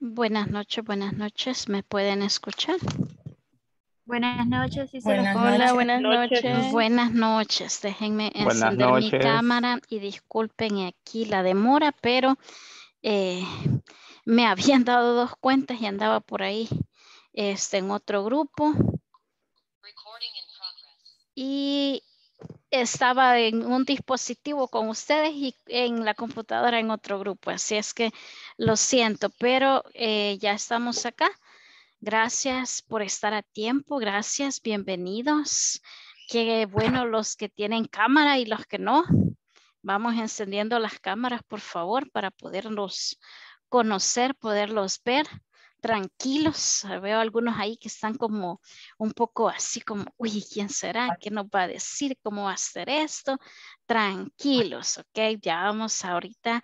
Buenas noches, buenas noches. ¿Me pueden escuchar? Buenas noches, sí, hola, buenas noches. Buenas noches. Déjenme encender mi cámara y disculpen aquí la demora, pero eh, me habían dado dos cuentas y andaba por ahí este, en otro grupo. Y estaba en un dispositivo con ustedes y en la computadora en otro grupo. Así es que lo siento, pero eh, ya estamos acá. Gracias por estar a tiempo. Gracias, bienvenidos. Qué bueno los que tienen cámara y los que no. Vamos encendiendo las cámaras, por favor, para poderlos conocer, poderlos ver tranquilos. Eh, veo algunos ahí que están como un poco así como, uy, ¿quién será? ¿Qué nos va a decir? ¿Cómo va a hacer esto? Tranquilos, ¿ok? Ya vamos ahorita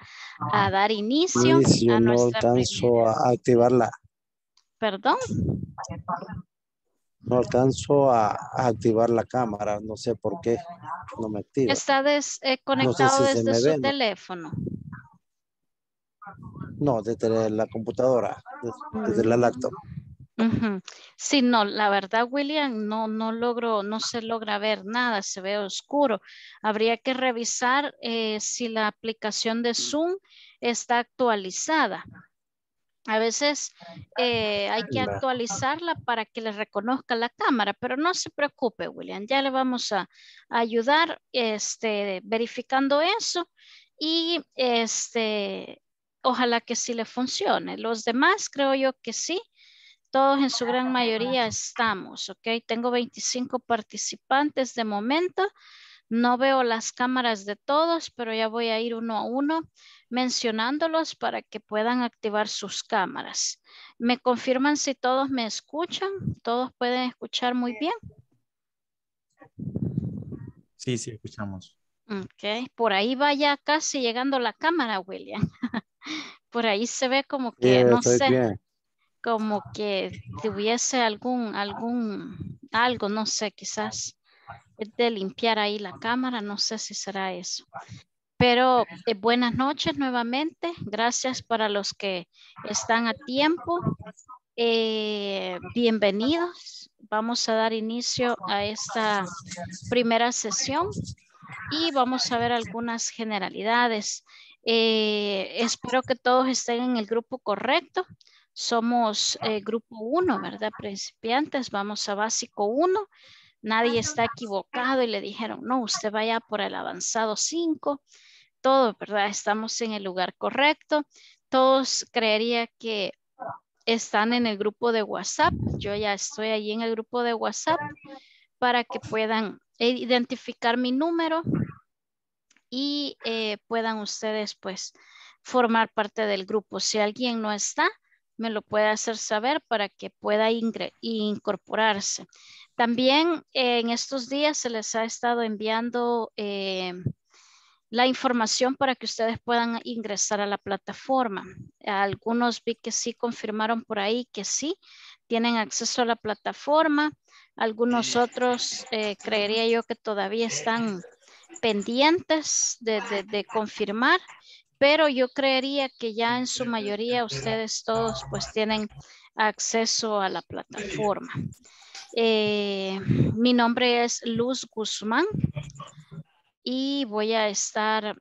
a ah, dar inicio, a nuestra no alcanzo a activarla. ¿Perdón? No alcanzo a, activar la cámara, no sé por qué no me activa. Está eh, conectado desde su teléfono. No, desde la computadora, desde, la laptop. Sí, no, la verdad, William, no, no logro, no se logra ver nada, se ve oscuro. Habría que revisar eh, si la aplicación de Zoom está actualizada. A veces eh, hay que actualizarla para que le reconozca la cámara, pero no se preocupe, William, ya le vamos a, ayudar este, verificando eso y este, ojalá que sí le funcione. Los demás creo yo que sí. Todos en su gran mayoría estamos, ¿ok? Tengo 25 participantes de momento. No veo las cámaras de todos, pero ya voy a ir uno a uno mencionándolos para que puedan activar sus cámaras. ¿Me confirman si todos me escuchan? ¿Todos pueden escuchar muy bien? Sí, sí, escuchamos. Ok, por ahí va ya casi llegando la cámara, William. por ahí se ve como que, eh, no sé, como que tuviese algún, algún, algo, no sé, quizás de limpiar ahí la cámara, no sé si será eso. Pero eh, buenas noches nuevamente, gracias para los que están a tiempo, eh, bienvenidos. Vamos a dar inicio a esta primera sesión y vamos a ver algunas generalidades eh, espero que todos estén en el grupo correcto. Somos eh, grupo 1, ¿verdad? Principiantes, vamos a básico 1. Nadie está equivocado y le dijeron, no, usted vaya por el avanzado 5. Todo, ¿verdad? Estamos en el lugar correcto. Todos creería que están en el grupo de WhatsApp. Yo ya estoy allí en el grupo de WhatsApp para que puedan eh, identificar mi número, y eh, puedan ustedes pues formar parte del grupo. Si alguien no está, me lo puede hacer saber para que pueda incorporarse. También eh, en estos días se les ha estado enviando eh, la información para que ustedes puedan ingresar a la plataforma. Algunos vi que sí confirmaron por ahí que sí, tienen acceso a la plataforma. Algunos otros creería yo que todavía están pendientes de, confirmar, pero yo creería que ya en su mayoría ustedes todos pues tienen acceso a la plataforma. Eh, mi nombre es Luz Guzmán y voy a estar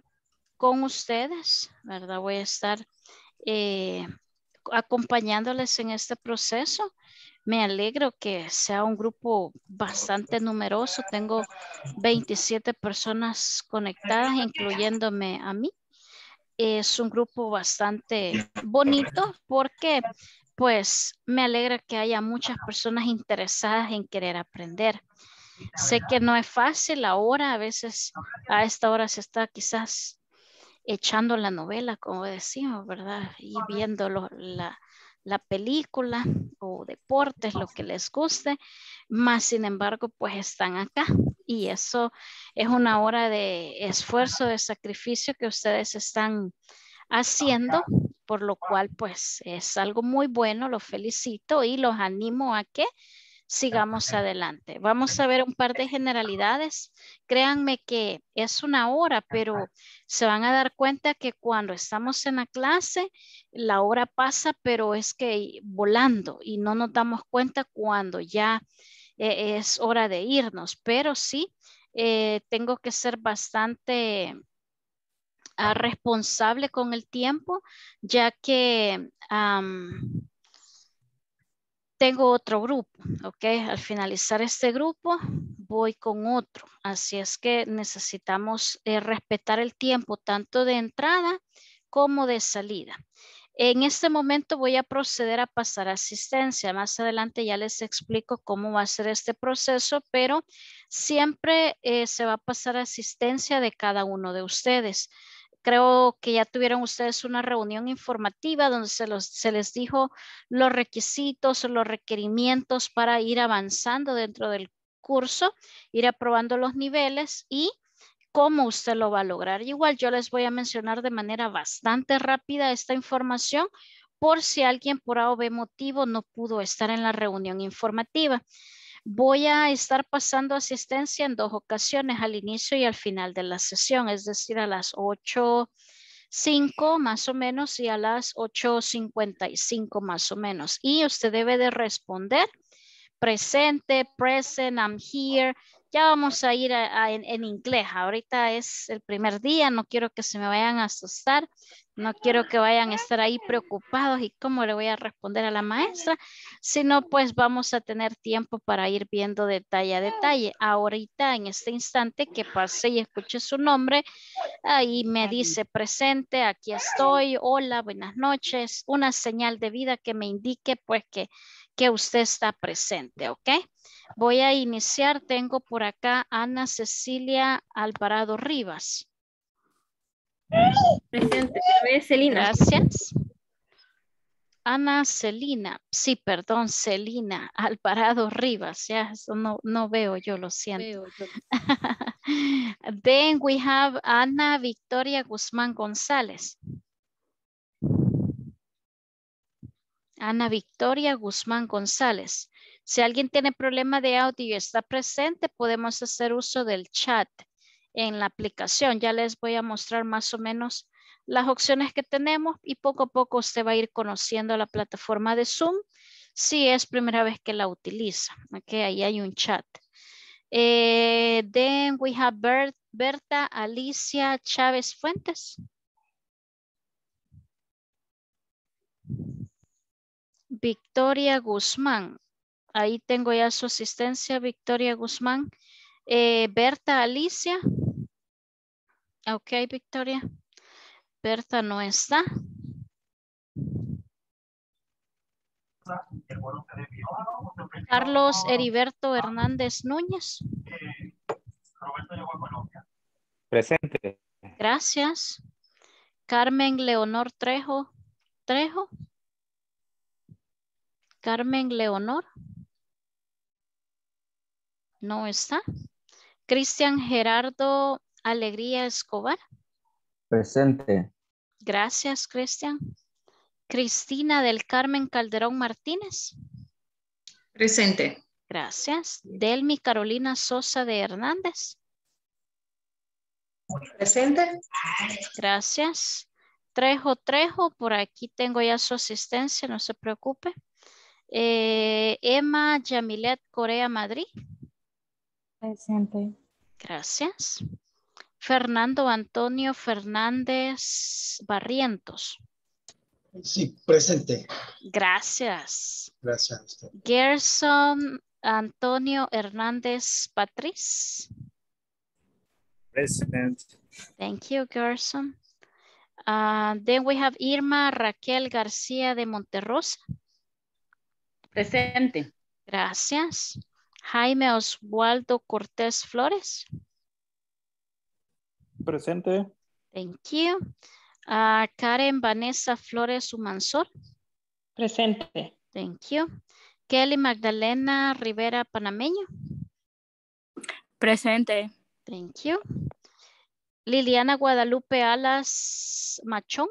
con ustedes, ¿verdad? Voy a estar eh, acompañándoles en este proceso me alegro que sea un grupo bastante numeroso. Tengo 27 personas conectadas, incluyéndome a mí. Es un grupo bastante bonito porque pues me alegra que haya muchas personas interesadas en querer aprender. Sé que no es fácil ahora, a veces a esta hora se está quizás echando la novela, como decimos, ¿verdad? Y viendo la, la película o deportes, lo que les guste, más sin embargo, pues están acá. Y eso es una hora de esfuerzo, de sacrificio que ustedes están haciendo, por lo cual pues es algo muy bueno, los felicito y los animo a que sigamos adelante. Vamos a ver un par de generalidades. Créanme que es una hora, pero se van a dar cuenta que cuando estamos en la clase, la hora pasa, pero es que volando y no nos damos cuenta cuando ya eh, es hora de irnos. Pero sí, eh, tengo que ser bastante ah, responsable con el tiempo, ya que tengo otro grupo, ¿ok? Al finalizar este grupo, voy con otro. Así es que necesitamos eh, respetar el tiempo tanto de entrada como de salida. En este momento voy a proceder a pasar asistencia. Más adelante ya les explico cómo va a ser este proceso, pero siempre eh, se va a pasar asistencia de cada uno de ustedes creo que ya tuvieron ustedes una reunión informativa donde se, se les dijo los requisitos, los requerimientos para ir avanzando dentro del curso, ir aprobando los niveles y cómo usted lo va a lograr. Igual yo les voy a mencionar de manera bastante rápida esta información por si alguien por A o B motivo no pudo estar en la reunión informativa voy a estar pasando asistencia en dos ocasiones, al inicio y al final de la sesión, es decir, a las 8.05 más o menos y a las 8.55 más o menos. Y usted debe de responder presente, present, I'm here, ya vamos a ir en, inglés. Ahorita es el primer día, no quiero que se me vayan a asustar, no quiero que vayan a estar ahí preocupados y cómo le voy a responder a la maestra, sino pues vamos a tener tiempo para ir viendo detalle a detalle. Ahorita, en este instante que pase y escuche su nombre, ahí me dice presente, aquí estoy, hola, buenas noches, una señal de vida que me indique pues que que usted está presente, ¿ok? Voy a iniciar, tengo por acá Ana Cecilia Alvarado Rivas. Presente, Celina. Gracias. Ana Celina, sí, perdón, Celina Alvarado Rivas, ya no, no veo yo, lo siento. Then we have Ana Victoria Guzmán González. Ana Victoria Guzmán González. Si alguien tiene problema de audio y está presente, podemos hacer uso del chat en la aplicación. Ya les voy a mostrar más o menos las opciones que tenemos y poco a poco usted va a ir conociendo la plataforma de Zoom si es primera vez que la utiliza. Okay, ahí hay un chat. Eh, then we have Berta Alicia Chávez Fuentes. Victoria Guzmán. Ahí tengo ya su asistencia, Victoria Guzmán. Eh, Berta Alicia. Ok, Victoria. Berta no está. Carlos Heriberto Hernández Núñez. Roberto Presente. Gracias. Carmen Leonor Trejo. Trejo. Carmen Leonor. No está. Cristian Gerardo Alegría Escobar. Presente. Gracias, Cristian. Cristina del Carmen Calderón Martínez. Presente. Gracias. Delmi Carolina Sosa de Hernández. Presente. Gracias. Trejo, Trejo, por aquí tengo ya su asistencia, no se preocupe. Eh, Emma Yamilet Corea Madrid. Presente. Gracias. Fernando Antonio Fernández Barrientos. Sí, presente. Gracias. Gracias Gerson Antonio Hernández Patriz. Present. Thank you, Gerson. Ah, then we have Irma Raquel García de Monterrosa. Presente. Gracias. Jaime Oswaldo Cortés Flores. Presente. Thank you. Ah, Karen Vanessa Flores Humansor. Presente. Thank you. Kelly Magdalena Rivera Panameño. Presente. Thank you. Liliana Guadalupe Alas Machón.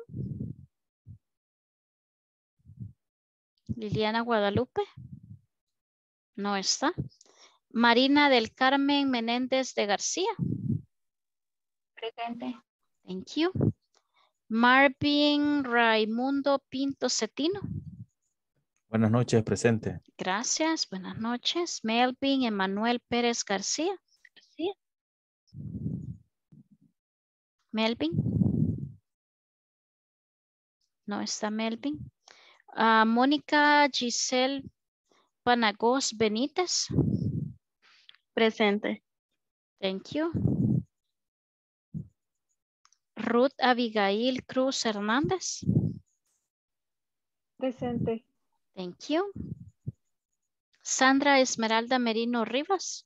Liliana Guadalupe. No está. Marina del Carmen Menéndez de García. Presente. Thank you. Marvin Raimundo Pinto Cetino. Buenas noches, presente. Gracias, buenas noches. Melvin Emanuel Pérez García. García. Melvin. No está Melvin. Ah, Mónica Giselle Panagos Benítez. Presente. Thank you. Ruth Abigail Cruz Hernández. Presente. Thank you. Sandra Esmeralda Merino Rivas.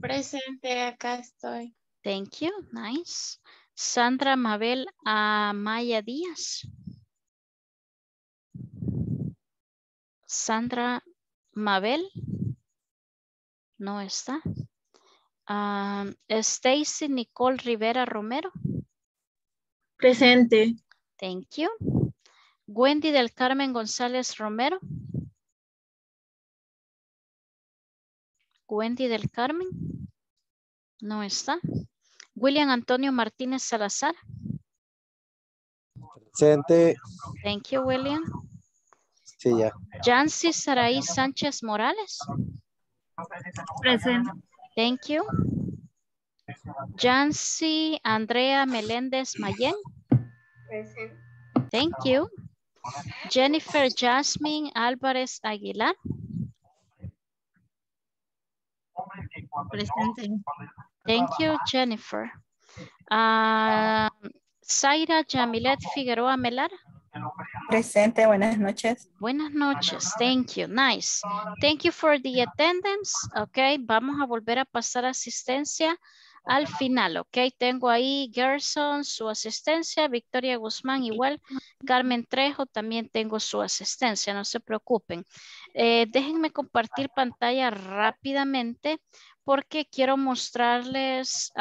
Presente, acá estoy. Thank you, nice. Sandra Mabel Amaya Díaz. Sandra Mabel no está. Ah, Stacy Nicole Rivera Romero. Presente. Thank you. Wendy del Carmen González Romero. Wendy del Carmen. No está. William Antonio Martínez Salazar. Presente. Thank you, William. Sí, ya. Sánchez Morales. Present. Thank you. Yancy Andrea Meléndez Mayen. Present. Thank you. Jennifer Jasmine Álvarez Aguilar. Presente. Thank you, Jennifer. Uh, Zaira Jamilet Figueroa Melar. Presente, buenas noches. Buenas noches, thank you, nice. Thank you for the attendance, ok. Vamos a volver a pasar asistencia al final, ok. Tengo ahí Gerson, su asistencia, Victoria Guzmán igual, Carmen Trejo también tengo su asistencia, no se preocupen. Eh, déjenme compartir pantalla rápidamente porque quiero mostrarles...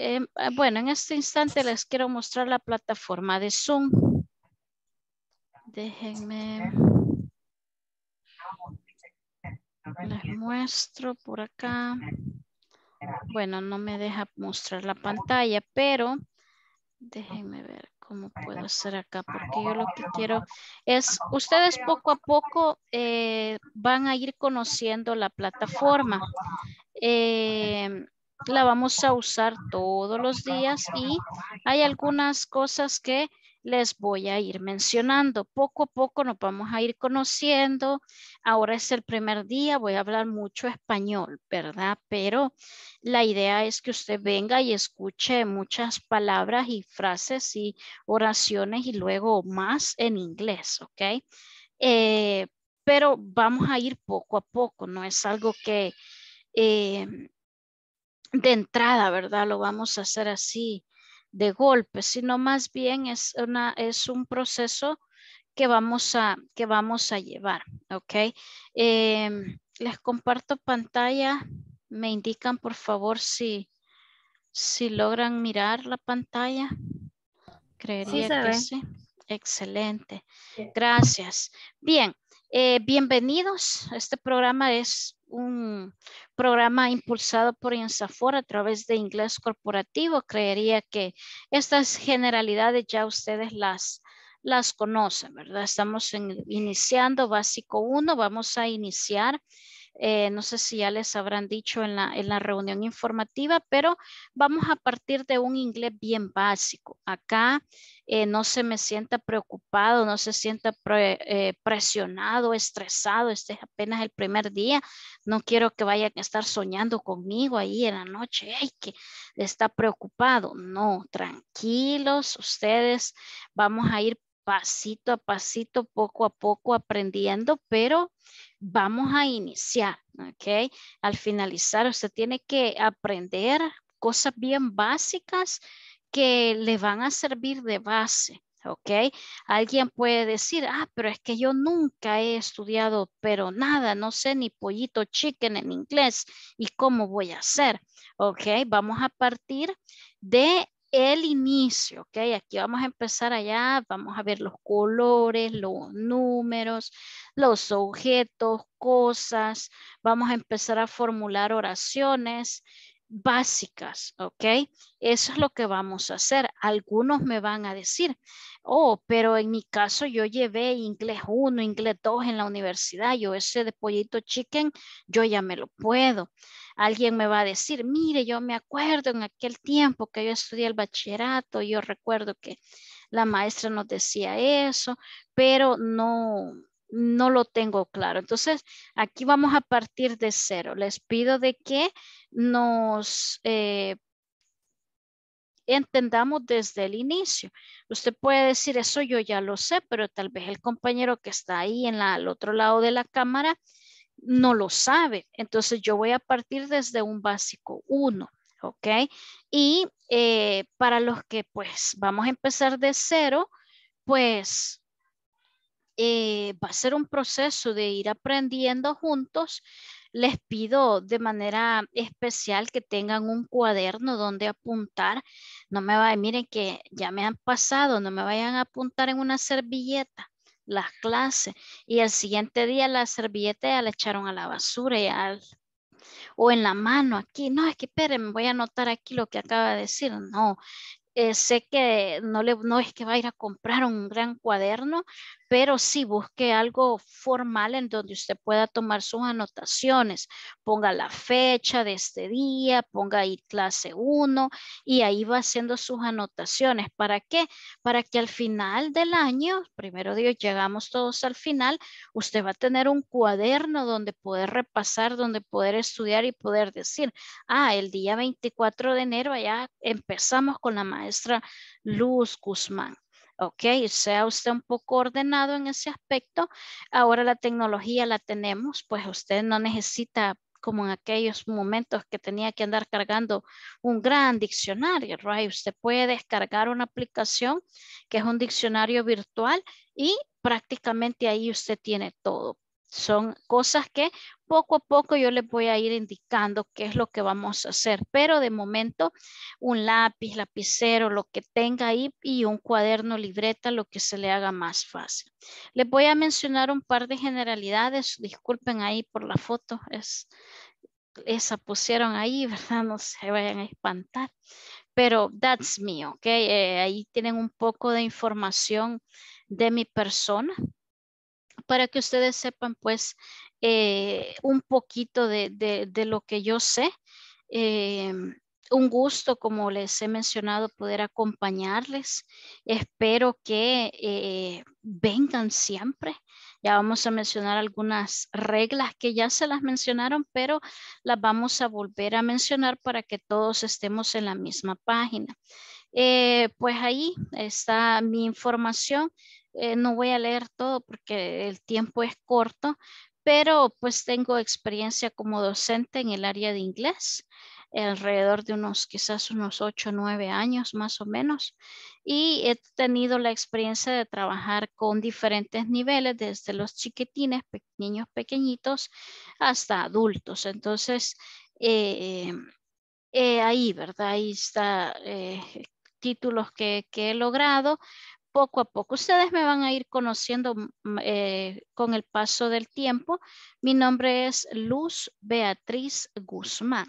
Em, ah, bueno, en este instante les quiero mostrar la plataforma de Zoom. Déjenme. Les muestro por acá. Bueno, no me deja mostrar la pantalla, pero déjenme ver cómo puedo hacer acá, porque yo lo que quiero es, ustedes poco a poco eh, van a ir conociendo la plataforma. Eh, la vamos a usar todos los días y hay algunas cosas que les voy a ir mencionando. Poco a poco nos vamos a ir conociendo. Ahora es el primer día, voy a hablar mucho español, ¿verdad? Pero la idea es que usted venga y escuche muchas palabras y frases y oraciones y luego más en inglés, ¿ok? Eh, pero vamos a ir poco a poco, no es algo que... Eh, de entrada, ¿verdad? Lo vamos a hacer así de golpe, sino más bien es, una, es un proceso que vamos a, que vamos a llevar, ¿ok? Em, les comparto pantalla, me indican por favor si, si logran mirar la pantalla. Creería que sí. Excelente. Gracias. Bien, eh, bienvenidos. Este programa es un, programa impulsado por INSAFOR a través de inglés corporativo, creería que estas generalidades ya ustedes las, las conocen, ¿verdad? Estamos iniciando básico 1, vamos a iniciar eh, no sé si ya les habrán dicho en la, reunión informativa, pero vamos a partir de un inglés bien básico. Acá eh, no se me sienta preocupado, no se sienta eh, presionado, estresado. Este es apenas el primer día. No quiero que vayan a estar soñando conmigo ahí en la noche. ¡Ay, que está preocupado! No, tranquilos ustedes. Vamos a ir pasito a pasito, poco a poco aprendiendo, pero vamos a iniciar, ¿ok? Al finalizar usted tiene que aprender cosas bien básicas que le van a servir de base. ¿ok? Alguien puede decir, ah, pero es que yo nunca he estudiado, pero nada, no sé ni pollito chicken en inglés y cómo voy a hacer, ¿ok? Vamos a partir de el inicio, ¿ok? Aquí vamos a empezar allá, vamos a ver los colores, los números, los objetos, cosas, vamos a empezar a formular oraciones básicas, ¿ok? Eso es lo que vamos a hacer. Algunos me van a decir, Oh, pero en mi caso yo llevé inglés 1, inglés 2 en la universidad, yo ese de pollito chicken, yo ya me lo puedo. Alguien me va a decir, mire, yo me acuerdo en aquel tiempo que yo estudié el bachillerato, yo recuerdo que la maestra nos decía eso, pero no, no lo tengo claro. Entonces, aquí vamos a partir de cero. Les pido de que nos eh, entendamos desde el inicio. Usted puede decir, eso yo ya lo sé, pero tal vez el compañero que está ahí en la, al otro lado de la cámara no lo sabe. Entonces yo voy a partir desde un básico uno, ¿ok? Y eh, para los que pues vamos a empezar de cero, pues eh, va a ser un proceso de ir aprendiendo juntos les pido de manera especial que tengan un cuaderno donde apuntar. No me vayan, miren que ya me han pasado, no me vayan a apuntar en una servilleta las clases y el siguiente día la servilleta ya la echaron a la basura al, o en la mano aquí. No, es que esperen, voy a anotar aquí lo que acaba de decir. No, eh, sé que no, le, no es que va a ir a comprar un gran cuaderno, pero sí busque algo formal en donde usted pueda tomar sus anotaciones. Ponga la fecha de este día, ponga ahí clase 1 y ahí va haciendo sus anotaciones. ¿Para qué? Para que al final del año, primero Dios, llegamos todos al final, usted va a tener un cuaderno donde poder repasar, donde poder estudiar y poder decir, ah, el día 24 de enero ya empezamos con la maestra Luz Guzmán ok, sea usted un poco ordenado en ese aspecto. Ahora la tecnología la tenemos, pues usted no necesita como en aquellos momentos que tenía que andar cargando un gran diccionario, right? Usted puede descargar una aplicación que es un diccionario virtual y prácticamente ahí usted tiene todo. Son cosas que poco a poco yo les voy a ir indicando qué es lo que vamos a hacer, pero de momento un lápiz, lapicero, lo que tenga ahí y un cuaderno, libreta, lo que se le haga más fácil. Les voy a mencionar un par de generalidades, disculpen ahí por la foto, esa pusieron ahí, ¿verdad? No se vayan a espantar, pero that's me, ¿ok? Eh, ahí tienen un poco de información de mi persona, para que ustedes sepan pues eh, un poquito de, lo que yo sé. Eh, un gusto, como les he mencionado, poder acompañarles. Espero que eh, vengan siempre. Ya vamos a mencionar algunas reglas que ya se las mencionaron, pero las vamos a volver a mencionar para que todos estemos en la misma página. pues ahí está mi información. Eh, no voy a leer todo porque el tiempo es corto, pero pues tengo experiencia como docente en el área de inglés alrededor de unos quizás unos ocho o 9 años más o menos y he tenido la experiencia de trabajar con diferentes niveles desde los chiquitines, pequeños, niños pequeñitos hasta adultos. Entonces, eh, eh, ahí, ¿verdad? Ahí está títulos que, he logrado, poco a poco. Ustedes me van a ir conociendo eh, con el paso del tiempo. Mi nombre es Luz Beatriz Guzmán,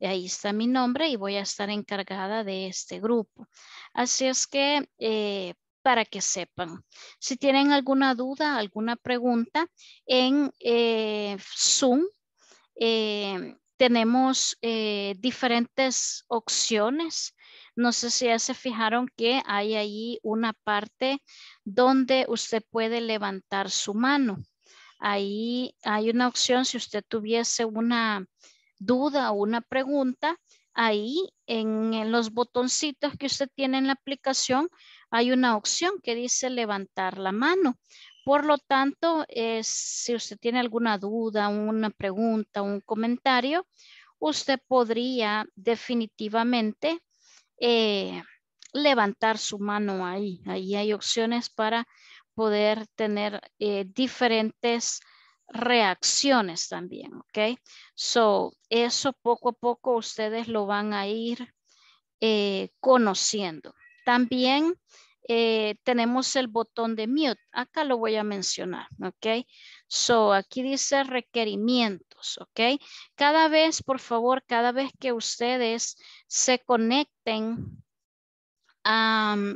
ahí está mi nombre y voy a estar encargada de este grupo. Así es que, eh, para que sepan, si tienen alguna duda, alguna pregunta, en eh, Zoom, tenemos diferentes opciones no sé si ya se fijaron que hay ahí una parte donde usted puede levantar su mano. Ahí hay una opción si usted tuviese una duda o una pregunta, ahí en, los botoncitos que usted tiene en la aplicación hay una opción que dice levantar la mano. Por lo tanto, si usted tiene alguna duda, una pregunta, un comentario, usted podría definitivamente eh, levantar su mano ahí. Ahí hay opciones para poder tener eh, diferentes reacciones también, ¿ok? So, eso poco a poco ustedes lo van a ir eh, conociendo. También tenemos el botón de mute. Acá lo voy a mencionar, ¿ok? So, aquí dice requerimiento. ¿ok? Cada vez, por favor, cada vez que ustedes se conecten,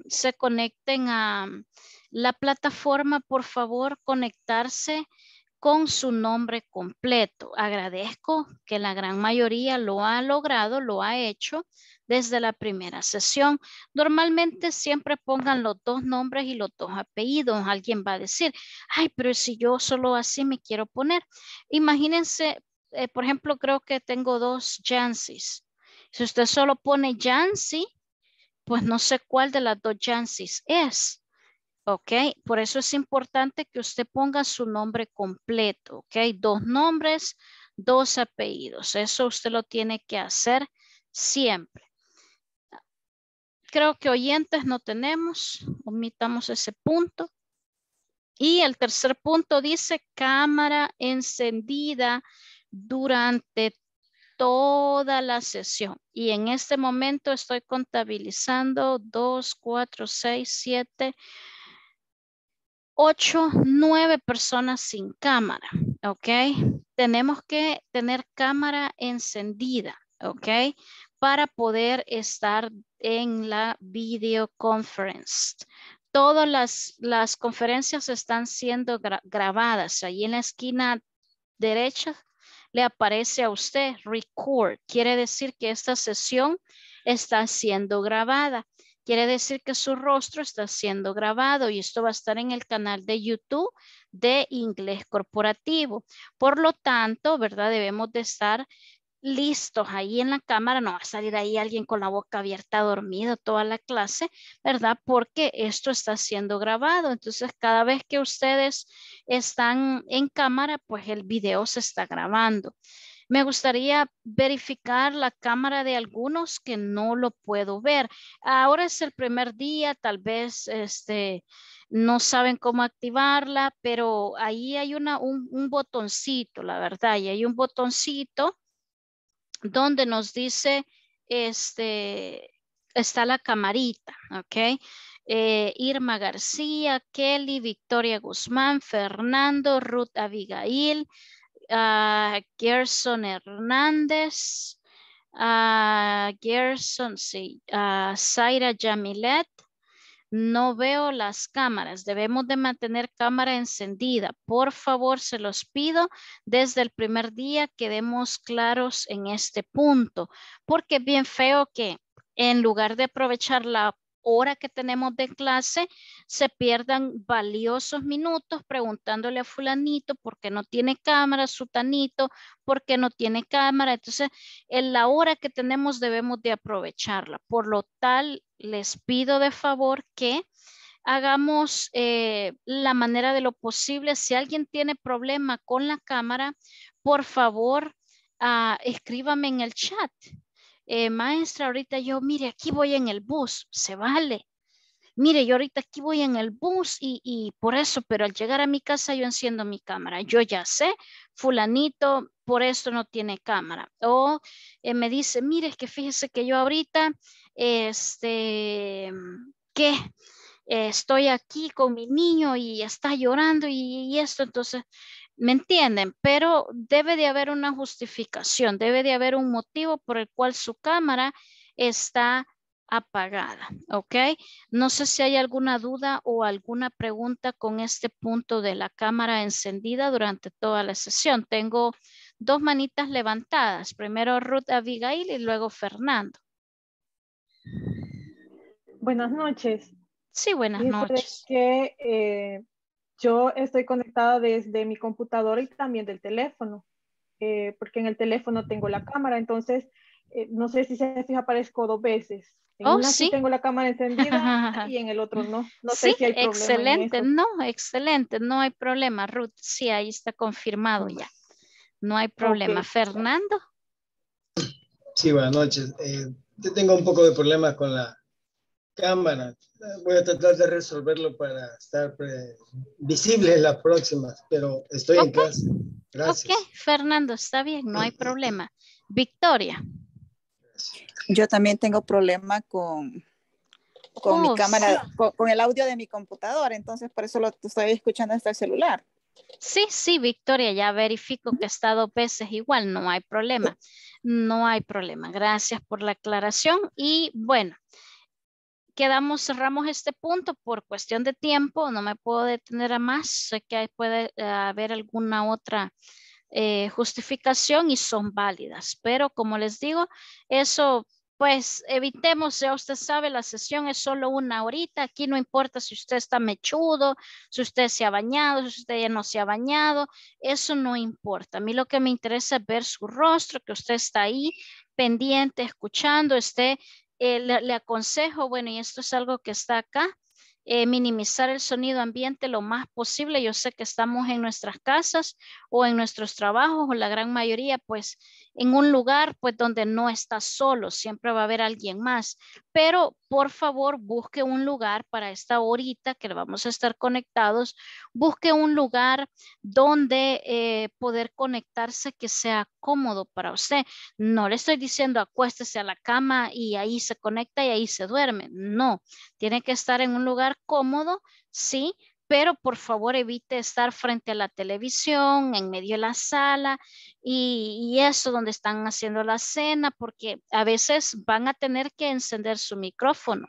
se conecten a la plataforma, por favor, conectarse con su nombre completo. Agradezco que la gran mayoría lo ha logrado, lo ha hecho, desde la primera sesión. Normalmente siempre pongan los dos nombres y los dos apellidos. Alguien va a decir, ay, pero si yo solo así me quiero poner. Imagínense, eh, por ejemplo, creo que tengo dos Jansis. Si usted solo pone Jancy, pues no sé cuál de las dos Jansis es. ¿ok? Por eso es importante que usted ponga su nombre completo, ¿ok? Dos nombres, dos apellidos. Eso usted lo tiene que hacer siempre creo que oyentes no tenemos, omitamos ese punto. Y el tercer punto dice cámara encendida durante toda la sesión. Y en este momento estoy contabilizando 2, 4, 6, 7, 8, 9 personas sin cámara. ¿Ok? Tenemos que tener cámara encendida. ¿Ok? para poder estar en la videoconference. Todas las, conferencias están siendo grabadas. Ahí en la esquina derecha le aparece a usted record. Quiere decir que esta sesión está siendo grabada. Quiere decir que su rostro está siendo grabado y esto va a estar en el canal de YouTube de Inglés Corporativo. Por lo tanto, ¿verdad? Debemos de estar listos ahí en la cámara, no va a salir ahí alguien con la boca abierta dormido toda la clase, ¿verdad? Porque esto está siendo grabado. Entonces, cada vez que ustedes están en cámara, pues el video se está grabando. Me gustaría verificar la cámara de algunos que no lo puedo ver. Ahora es el primer día, tal vez este, no saben cómo activarla, pero ahí hay una, un, un botoncito, la verdad, y hay un botoncito donde nos dice, este, está la camarita, ¿ok? Eh, Irma García, Kelly, Victoria Guzmán, Fernando, Ruth Abigail, ah, Gerson Hernández, ah, Gerson, sí, ah, Zaira Jamilet, no veo las cámaras. Debemos de mantener cámara encendida. Por favor, se los pido desde el primer día quedemos claros en este punto, porque es bien feo que en lugar de aprovechar la hora que tenemos de clase se pierdan valiosos minutos preguntándole a fulanito por qué no tiene cámara, sutanito, por qué no tiene cámara. Entonces, en la hora que tenemos debemos de aprovecharla. Por lo tal, les pido de favor que hagamos eh, la manera de lo posible. Si alguien tiene problema con la cámara, por favor, ah, escríbame en el chat eh, maestra, ahorita yo, mire, aquí voy en el bus, se vale. Mire, yo ahorita aquí voy en el bus y, y por eso, pero al llegar a mi casa yo enciendo mi cámara. Yo ya sé, fulanito, por eso no tiene cámara. O eh, me dice, mire, es que fíjese que yo ahorita, este, ¿qué? estoy aquí con mi niño y está llorando y, y, esto, entonces ¿Me entienden? Pero debe de haber una justificación, debe de haber un motivo por el cual su cámara está apagada, ¿ok? No sé si hay alguna duda o alguna pregunta con este punto de la cámara encendida durante toda la sesión. Tengo dos manitas levantadas, primero Ruth Abigail y luego Fernando. Buenas noches. Sí, buenas noches. Que, eh, yo estoy conectada desde mi computadora y también del teléfono, eh, porque en el teléfono tengo la cámara, entonces eh, no sé si se fija, aparezco dos veces. En oh, sí. tengo la cámara encendida y en el otro no. No sí, Excelente, no, excelente, no hay problema, Ruth. Sí, ahí está confirmado ya. No hay problema. Fernando. Sí, buenas noches. Eh, yo tengo un poco de problemas con la, Cámara. Voy a tratar de resolverlo para estar eh, visible en las próximas, pero estoy en casa. Gracias. Ok, Fernando, está bien, no hay problema. Victoria. Yo también tengo problema con, con mi cámara, con, el audio de mi computadora, entonces por eso lo estoy escuchando hasta este el celular. Sí, sí, Victoria, ya verifico que está dos veces igual, no hay problema. No hay problema. Gracias por la aclaración y bueno quedamos, cerramos este punto por cuestión de tiempo, no me puedo detener a más, sé que puede eh, haber alguna otra eh, justificación y son válidas, pero como les digo, eso pues evitemos, ya usted sabe, la sesión es solo una horita, aquí no importa si usted está mechudo, si usted se ha bañado, si usted ya no se ha bañado, eso no importa. A mí lo que me interesa es ver su rostro, que usted está ahí pendiente, escuchando, esté eh, le, aconsejo, bueno, y esto es algo que está acá, eh, minimizar el sonido ambiente lo más posible. Yo sé que estamos en nuestras casas o en nuestros trabajos, o la gran mayoría, pues en un lugar pues donde no estás solo, siempre va a haber alguien más, pero por favor busque un lugar para esta horita que vamos a estar conectados, busque un lugar donde eh, poder conectarse que sea cómodo para usted. No le estoy diciendo acuéstese a la cama y ahí se conecta y ahí se duerme. No, tiene que estar en un lugar cómodo, sí, pero por favor evite estar frente a la televisión, en medio de la sala, y, eso donde están haciendo la cena, porque a veces van a tener que encender su micrófono.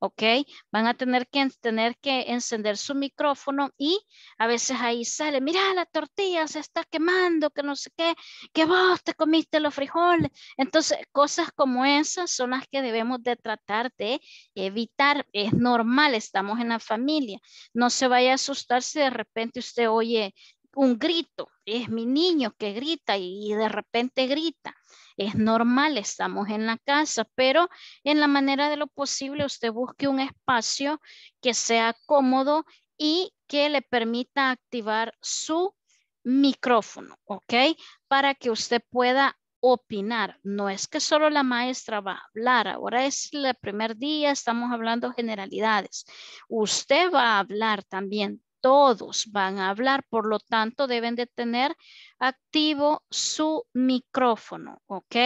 ¿Ok? Van a tener que, tener que encender su micrófono y a veces ahí sale, mira, la tortilla se está quemando, que no sé qué, que vos te comiste los frijoles. Entonces, cosas como esas son las que debemos de tratar de evitar. Es normal, estamos en la familia. No se vaya a asustar si de repente usted oye un grito, es mi niño que grita y, de repente grita. Es normal, estamos en la casa, pero en la manera de lo posible usted busque un espacio que sea cómodo y que le permita activar su micrófono, ¿ok? Para que usted pueda opinar. No es que solo la maestra va a hablar. Ahora es el primer día, estamos hablando generalidades. Usted va a hablar también todos van a hablar, por lo tanto deben de tener activo su micrófono, ¿ok?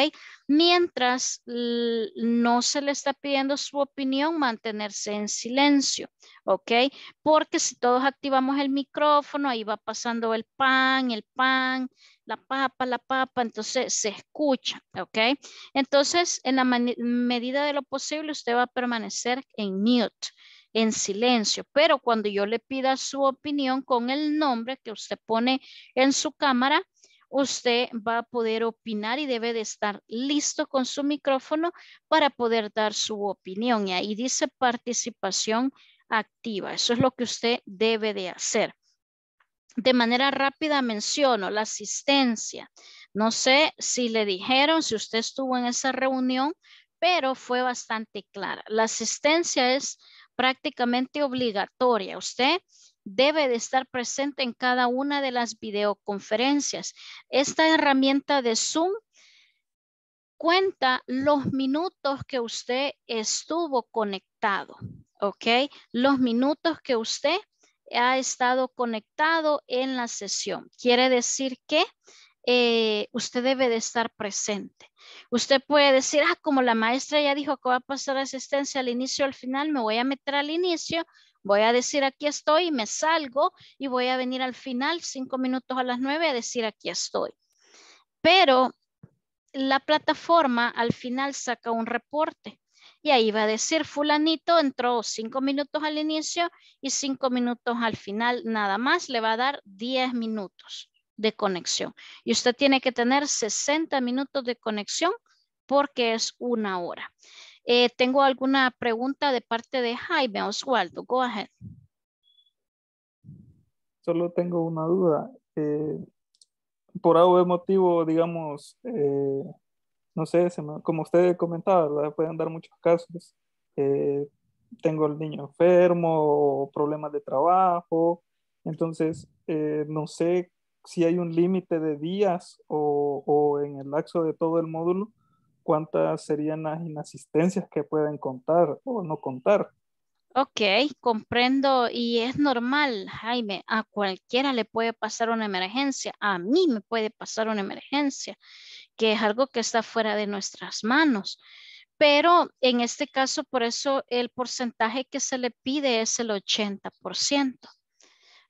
Mientras no se le está pidiendo su opinión, mantenerse en silencio, ¿ok? Porque si todos activamos el micrófono, ahí va pasando el pan, el pan, la papa, la papa, entonces se escucha, ¿ok? Entonces, en la medida de lo posible, usted va a permanecer en mute, en silencio, pero cuando yo le pida su opinión con el nombre que usted pone en su cámara, usted va a poder opinar y debe de estar listo con su micrófono para poder dar su opinión. Y ahí dice participación activa. Eso es lo que usted debe de hacer. De manera rápida menciono la asistencia. No sé si le dijeron, si usted estuvo en esa reunión, pero fue bastante clara. La asistencia es prácticamente obligatoria. Usted debe de estar presente en cada una de las videoconferencias. Esta herramienta de Zoom cuenta los minutos que usted estuvo conectado, ¿ok? Los minutos que usted ha estado conectado en la sesión. Quiere decir que eh, usted debe de estar presente. Usted puede decir, ah, como la maestra ya dijo que va a pasar asistencia al inicio, al final, me voy a meter al inicio, voy a decir aquí estoy, me salgo y voy a venir al final, cinco minutos a las nueve, a decir aquí estoy. Pero la plataforma al final saca un reporte y ahí va a decir fulanito entró cinco minutos al inicio y cinco minutos al final, nada más le va a dar diez minutos de conexión. Y usted tiene que tener 60 minutos de conexión porque es una hora. Eh, tengo alguna pregunta de parte de Jaime Oswaldo. Go Solo tengo una duda. Eh, por algún motivo, digamos, eh, no sé, como usted comentaba, pueden dar muchos casos. tengo el niño enfermo, problemas de trabajo. Entonces, no sé si hay un límite de días o, o, en el laxo de todo el módulo, cuántas serían las inasistencias que pueden contar o no contar. Ok, comprendo y es normal, Jaime, a cualquiera le puede pasar una emergencia, a mí me puede pasar una emergencia, que es algo que está fuera de nuestras manos. Pero en este caso, por eso el porcentaje que se le pide es el 80%.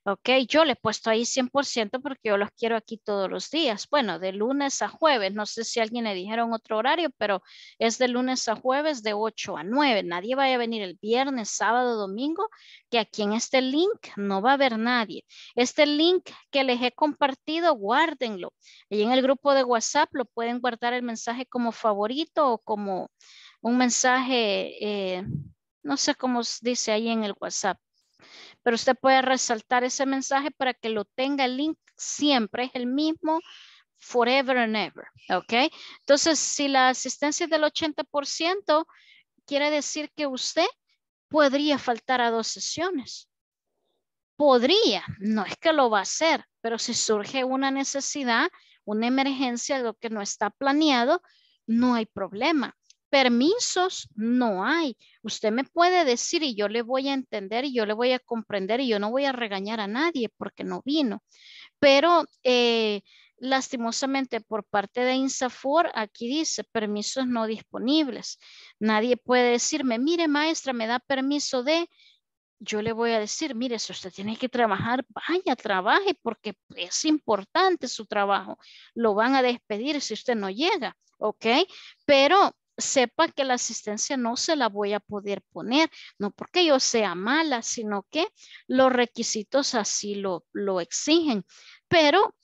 Ok, yo le he puesto ahí 100% porque yo los quiero aquí todos los días. Bueno, de lunes a jueves, no sé si alguien le dijeron otro horario, pero es de lunes a jueves de 8 a 9. Nadie vaya a venir el viernes, sábado, domingo, que aquí en este link no va a haber nadie. Este link que les he compartido, guárdenlo. Y en el grupo de WhatsApp lo pueden guardar el mensaje como favorito o como un mensaje... Eh, no sé cómo se dice ahí en el WhatsApp, pero usted puede resaltar ese mensaje para que lo tenga el link siempre, es el mismo forever and ever, ¿ok? Entonces, si la asistencia es del 80%, quiere decir que usted podría faltar a dos sesiones. Podría, no es que lo va a hacer, pero si surge una necesidad, una emergencia, algo que no está planeado, no hay problema permisos no hay. Usted me puede decir y yo le voy a entender y yo le voy a comprender y yo no voy a regañar a nadie porque no vino. Pero eh, lastimosamente por parte de INSAFOR, aquí dice permisos no disponibles. Nadie puede decirme, mire maestra, me da permiso de... Yo le voy a decir, mire, si usted tiene que trabajar, vaya, trabaje porque es importante su trabajo. Lo van a despedir si usted no llega, ¿ok? Pero sepa que la asistencia no se la voy a poder poner, no porque yo sea mala, sino que los requisitos así lo, exigen. Pero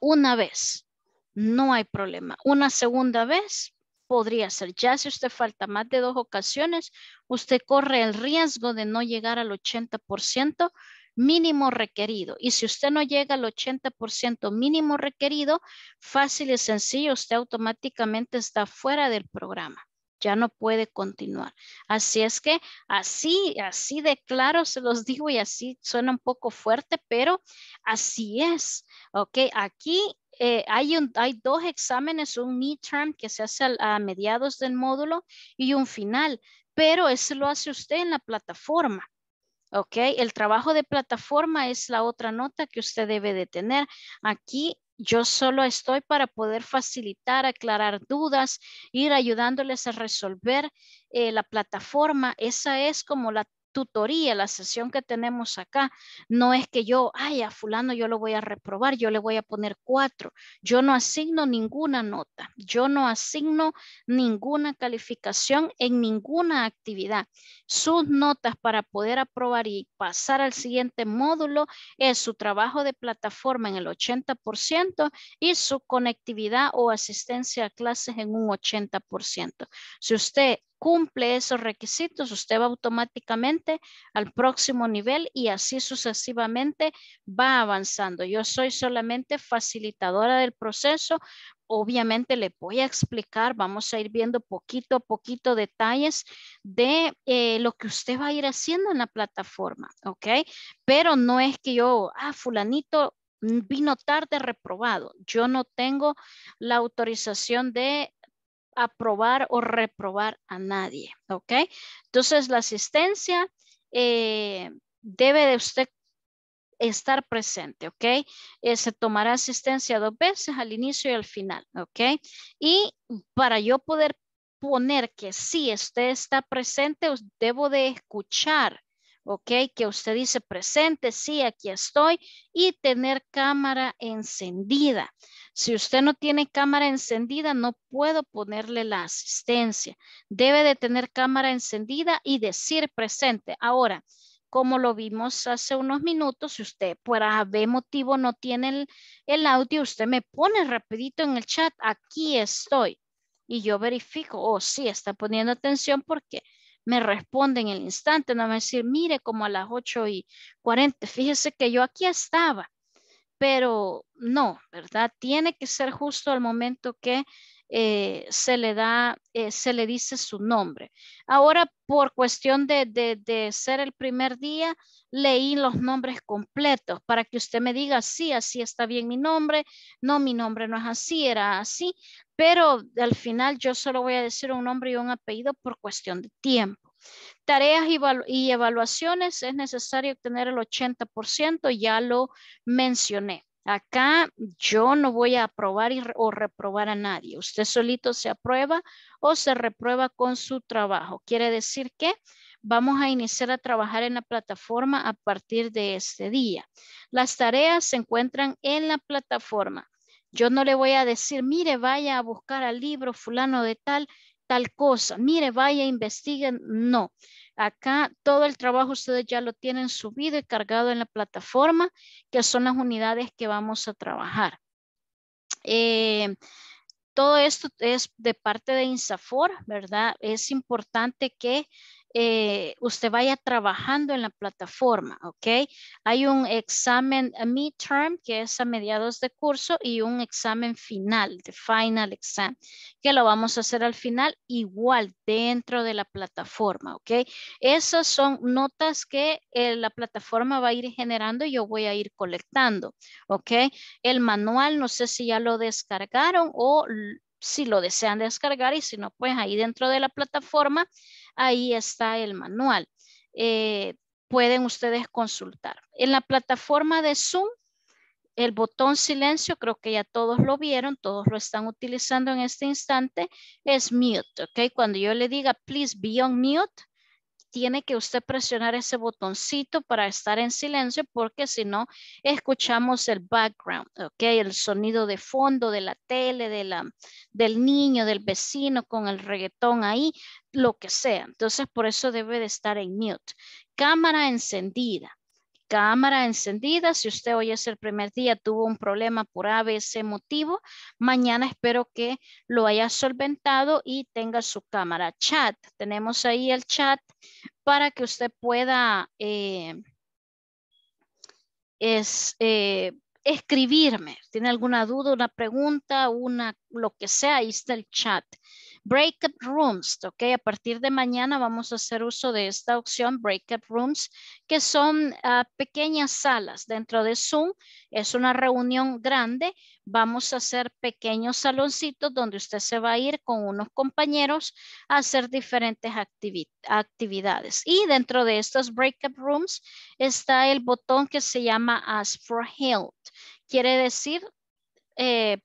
una vez, no hay problema. Una segunda vez podría ser. Ya si usted falta más de dos ocasiones, usted corre el riesgo de no llegar al 80% mínimo requerido. Y si usted no llega al 80% mínimo requerido, fácil y sencillo, usted automáticamente está fuera del programa. Ya no puede continuar. Así es que así, así de claro se los digo y así suena un poco fuerte, pero así es. Ok, aquí eh, hay, un, hay, dos exámenes, un midterm que se hace a, a mediados del módulo y un final, pero eso lo hace usted en la plataforma. ¿Ok? El trabajo de plataforma es la otra nota que usted debe de tener. Aquí yo solo estoy para poder facilitar, aclarar dudas, ir ayudándoles a resolver eh, la plataforma. Esa es como la tutoría, la sesión que tenemos acá, no es que yo, ay, a fulano yo lo voy a reprobar, yo le voy a poner cuatro. Yo no asigno ninguna nota, yo no asigno ninguna calificación en ninguna actividad. Sus notas para poder aprobar y pasar al siguiente módulo es su trabajo de plataforma en el 80% y su conectividad o asistencia a clases en un 80%. Si usted cumple esos requisitos, usted va automáticamente al próximo nivel y así sucesivamente va avanzando. Yo soy solamente facilitadora del proceso. Obviamente le voy a explicar, vamos a ir viendo poquito a poquito detalles de eh, lo que usted va a ir haciendo en la plataforma, ¿ok? Pero no es que yo, ah, fulanito mm, vino tarde reprobado. Yo no tengo la autorización de aprobar o reprobar a nadie, ¿ok? Entonces la asistencia eh, debe de usted estar presente, ¿ok? Eh, se tomará asistencia dos veces al inicio y al final, ¿ok? Y para yo poder poner que sí, usted está presente, debo de escuchar ¿ok? Que usted dice presente, sí, aquí estoy, y tener cámara encendida. Si usted no tiene cámara encendida, no puedo ponerle la asistencia. Debe de tener cámara encendida y decir presente. Ahora, como lo vimos hace unos minutos, si usted por B motivo no tiene el, audio, usted me pone rapidito en el chat, aquí estoy. Y yo verifico, oh, sí, está poniendo atención porque me responde en el instante, no me va a decir, mire, como a las 8 y 40, fíjese que yo aquí estaba, pero no, ¿verdad? Tiene que ser justo al momento que eh, se le da, eh, se le dice su nombre. Ahora, por cuestión de, de, ser el primer día, leí los nombres completos para que usted me diga, sí, así está bien mi nombre, no, mi nombre no es así, era así pero al final yo solo voy a decir un nombre y un apellido por cuestión de tiempo. Tareas y, evaluaciones es necesario obtener el 80%, ya lo mencioné. Acá yo no voy a aprobar o reprobar a nadie. Usted solito se aprueba o se reprueba con su trabajo. Quiere decir que vamos a iniciar a trabajar en la plataforma a partir de este día. Las tareas se encuentran en la plataforma. Yo no le voy a decir, mire, vaya a buscar al libro fulano de tal, tal cosa, mire, vaya, investiguen. No, acá todo el trabajo ustedes ya lo tienen subido y cargado en la plataforma, que son las unidades que vamos a trabajar. Eh, todo esto es de parte de INSAFOR, ¿verdad? Es importante que eh, usted vaya trabajando en la plataforma, ¿ok? Hay un examen midterm que es a mediados de curso y un examen final, the final exam, que lo vamos a hacer al final igual dentro de la plataforma, ¿ok? Esas son notas que eh, la plataforma va a ir generando y yo voy a ir colectando, ¿ok? El manual, no sé si ya lo descargaron o si lo desean descargar y si no, pues ahí dentro de la plataforma ahí está el manual. Eh, pueden ustedes consultar. En la plataforma de Zoom, el botón silencio, creo que ya todos lo vieron, todos lo están utilizando en este instante, es mute, Okay, Cuando yo le diga, please be on mute, tiene que usted presionar ese botoncito para estar en silencio porque si no, escuchamos el background, ¿ok? El sonido de fondo de la tele, de la, del niño, del vecino con el reggaetón ahí, lo que sea. Entonces, por eso debe de estar en mute. Cámara encendida cámara encendida. Si usted hoy es el primer día, tuvo un problema por ABC motivo, mañana espero que lo haya solventado y tenga su cámara. Chat, tenemos ahí el chat para que usted pueda eh, eh, escribirme. ¿Tiene alguna duda, una pregunta, una, lo que sea? Ahí está el chat. Breakup rooms, ok, a partir de mañana vamos a hacer uso de esta opción Breakup rooms, que son ah, pequeñas salas dentro de Zoom, es una reunión grande, vamos a hacer pequeños saloncitos donde usted se va a ir con unos compañeros a hacer diferentes actividades. Y dentro de estos Breakup rooms está el botón que se llama Ask for Help, quiere decir eh,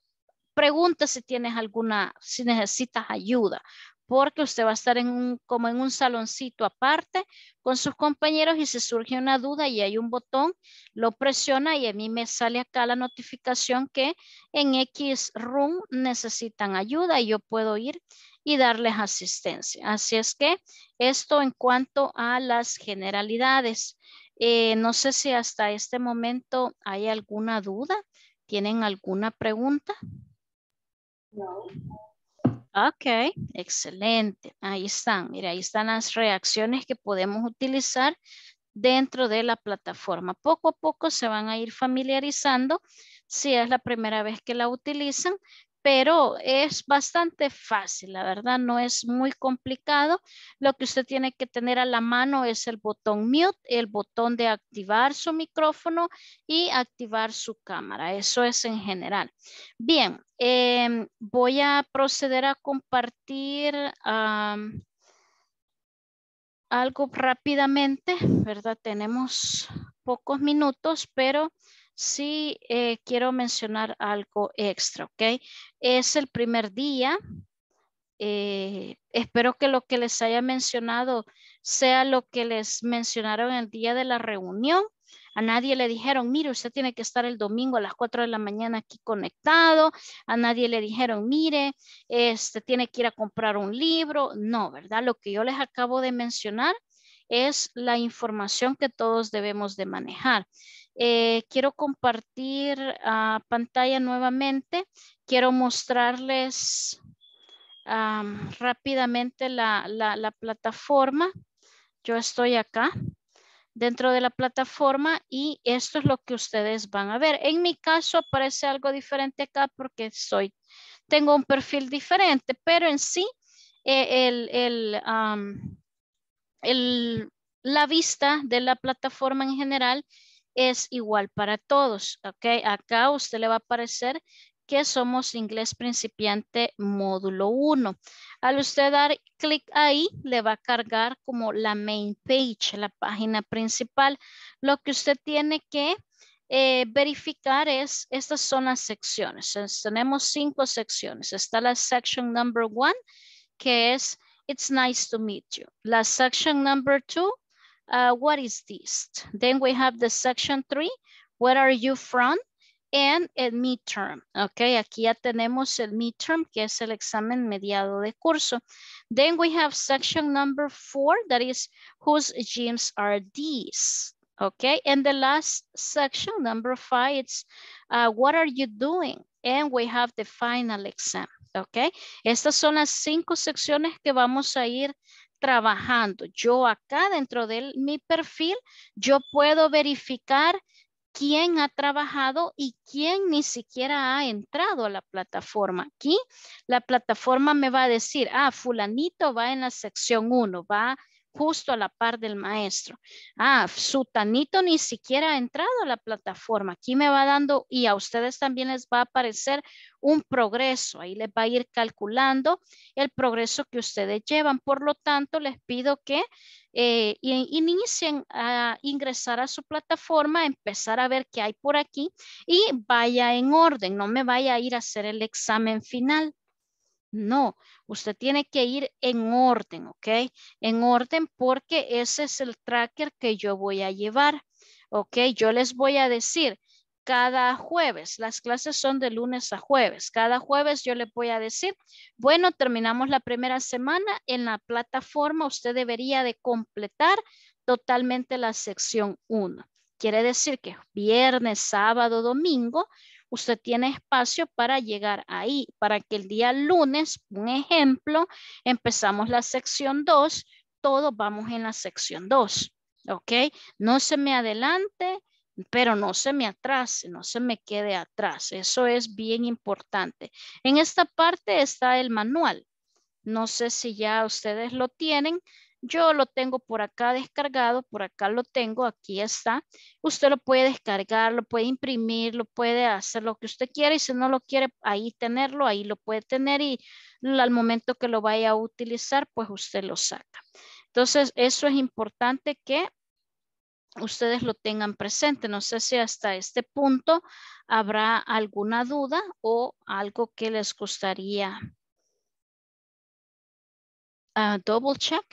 Pregunta si tienes alguna, si necesitas ayuda, porque usted va a estar un, como en un saloncito aparte con sus compañeros y si surge una duda y hay un botón, lo presiona y a mí me sale acá la notificación que en X room necesitan ayuda y yo puedo ir y darles asistencia. Así es que esto en cuanto a las generalidades. Eh, no sé si hasta este momento hay alguna duda, tienen alguna pregunta. Ok, excelente. Ahí están. Mira, ahí están las reacciones que podemos utilizar dentro de la plataforma. Poco a poco se van a ir familiarizando si es la primera vez que la utilizan pero es bastante fácil, la verdad, no es muy complicado. Lo que usted tiene que tener a la mano es el botón mute, el botón de activar su micrófono y activar su cámara. Eso es en general. Bien, em, voy a proceder a compartir algo rápidamente, ¿verdad? Tenemos pocos minutos, pero sí eh, quiero mencionar algo extra, ¿ok? Es el primer día. Eh, espero que lo que les haya mencionado sea lo que les mencionaron el día de la reunión. A nadie le dijeron, mire, usted tiene que estar el domingo a las 4 de la mañana aquí conectado. A nadie le dijeron, mire, este tiene que ir a comprar un libro. No, ¿verdad? Lo que yo les acabo de mencionar es la información que todos debemos de manejar. Eh, quiero compartir ah, pantalla nuevamente. Quiero mostrarles rápidamente la, plataforma. Yo estoy acá dentro de la plataforma y esto es lo que ustedes van a ver. En mi caso aparece algo diferente acá porque soy, tengo un perfil diferente, pero en sí eh, la vista de la plataforma en general es igual para todos, okay. Acá usted le va a aparecer que somos inglés principiante módulo 1. Al usted dar clic ahí, le va a cargar como la main page, la página principal. Lo que usted tiene que eh, verificar es, estas son las secciones. tenemos cinco secciones. Está la section number one, que es It's nice to meet you. La section number two, uh, what is this? Then we have the section three, where are you from? And el midterm, okay, aquí ya tenemos el midterm, que es el examen mediado de curso. Then we have section number four, that is, whose gyms are these? Okay, and the last section, number five, it's uh, what are you doing? And we have the final exam, okay? Estas son las cinco secciones que vamos a ir trabajando. Yo acá dentro de mi perfil, yo puedo verificar quién ha trabajado y quién ni siquiera ha entrado a la plataforma. Aquí la plataforma me va a decir, ah, fulanito va en la sección 1, va justo a la par del maestro. Ah, su tanito ni siquiera ha entrado a la plataforma. Aquí me va dando y a ustedes también les va a aparecer un progreso. Ahí les va a ir calculando el progreso que ustedes llevan. Por lo tanto, les pido que eh, inicien a ingresar a su plataforma, empezar a ver qué hay por aquí y vaya en orden. No me vaya a ir a hacer el examen final. No, usted tiene que ir en orden, ¿ok? En orden porque ese es el tracker que yo voy a llevar, ¿ok? Yo les voy a decir cada jueves, las clases son de lunes a jueves, cada jueves yo les voy a decir, bueno, terminamos la primera semana, en la plataforma usted debería de completar totalmente la sección 1. Quiere decir que viernes, sábado, domingo, usted tiene espacio para llegar ahí, para que el día lunes, un ejemplo, empezamos la sección 2, todos vamos en la sección 2, ¿ok? No se me adelante, pero no se me atrase, no se me quede atrás. Eso es bien importante. En esta parte está el manual. No sé si ya ustedes lo tienen, yo lo tengo por acá descargado, por acá lo tengo, aquí está. Usted lo puede descargar, lo puede imprimir, lo puede hacer lo que usted quiera y si no lo quiere ahí tenerlo, ahí lo puede tener y al momento que lo vaya a utilizar, pues usted lo saca. Entonces, eso es importante que ustedes lo tengan presente. No sé si hasta este punto habrá alguna duda o algo que les gustaría ah, double check.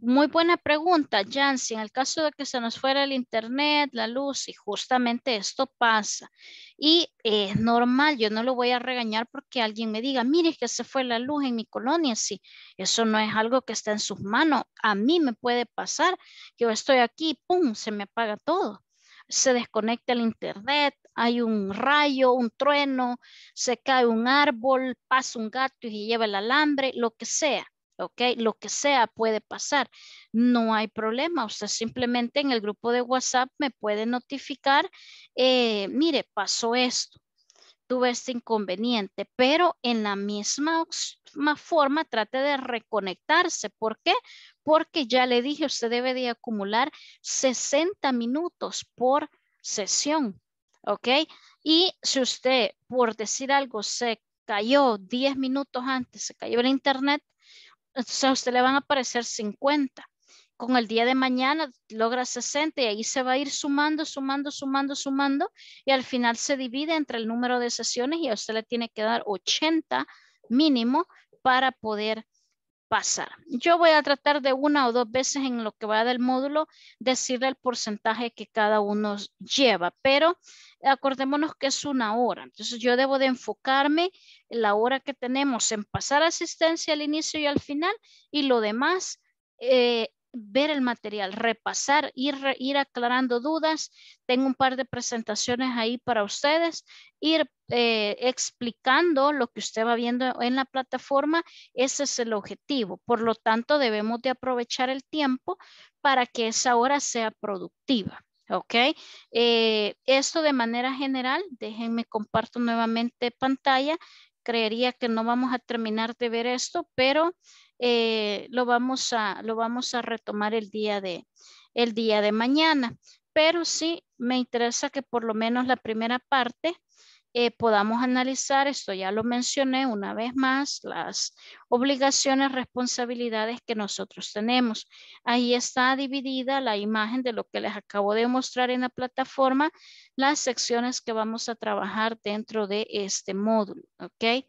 Muy buena pregunta, Jancy. En el caso de que se nos fuera el internet, la luz, y justamente esto pasa. Y eh, es normal, yo no lo voy a regañar porque alguien me diga, mire que se fue la luz en mi colonia. Sí, eso no es algo que está en sus manos. A mí me puede pasar, yo estoy aquí, ¡pum!, se me apaga todo. Se desconecta el internet, hay un rayo, un trueno, se cae un árbol, pasa un gato y lleva el alambre, lo que sea. ¿ok? Lo que sea puede pasar. No hay problema. Usted simplemente en el grupo de WhatsApp me puede notificar, eh, mire, pasó esto, tuve este inconveniente, pero en la misma, forma trate de reconectarse. ¿Por qué? Porque ya le dije, usted debe de acumular 60 minutos por sesión. ¿ok? Y si usted, por decir algo, se cayó 10 minutos antes, se cayó el internet, entonces a usted le van a aparecer 50. Con el día de mañana logra 60 y ahí se va a ir sumando, sumando, sumando, sumando y al final se divide entre el número de sesiones y a usted le tiene que dar 80 mínimo para poder pasar. Yo voy a tratar de una o dos veces en lo que va del módulo decirle el porcentaje que cada uno lleva, pero acordémonos que es una hora. Entonces yo debo de enfocarme en la hora que tenemos en pasar asistencia al inicio y al final y lo demás eh, ver el material, repasar, ir, ir aclarando dudas. Tengo un par de presentaciones ahí para ustedes, ir eh, explicando lo que usted va viendo en la plataforma. Ese es el objetivo. Por lo tanto, debemos de aprovechar el tiempo para que esa hora sea productiva. ¿Ok? Eh, esto de manera general, déjenme comparto nuevamente pantalla creería que no vamos a terminar de ver esto, pero eh, lo, vamos a, lo vamos a retomar el día de, el día de mañana. Pero sí me interesa que por lo menos la primera parte eh, podamos analizar, esto ya lo mencioné una vez más, las obligaciones, responsabilidades que nosotros tenemos. Ahí está dividida la imagen de lo que les acabo de mostrar en la plataforma, las secciones que vamos a trabajar dentro de este módulo, ¿ok?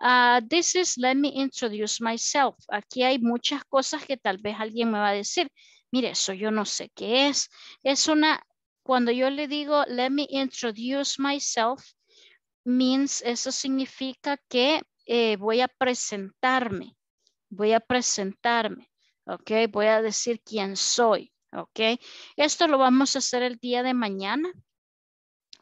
Uh, this is, let me introduce myself. Aquí hay muchas cosas que tal vez alguien me va a decir. Mire, eso yo no sé qué es. Es una, cuando yo le digo, let me introduce myself, means, eso significa que eh, voy a presentarme. Voy a presentarme. Ok, voy a decir quién soy. Ok, esto lo vamos a hacer el día de mañana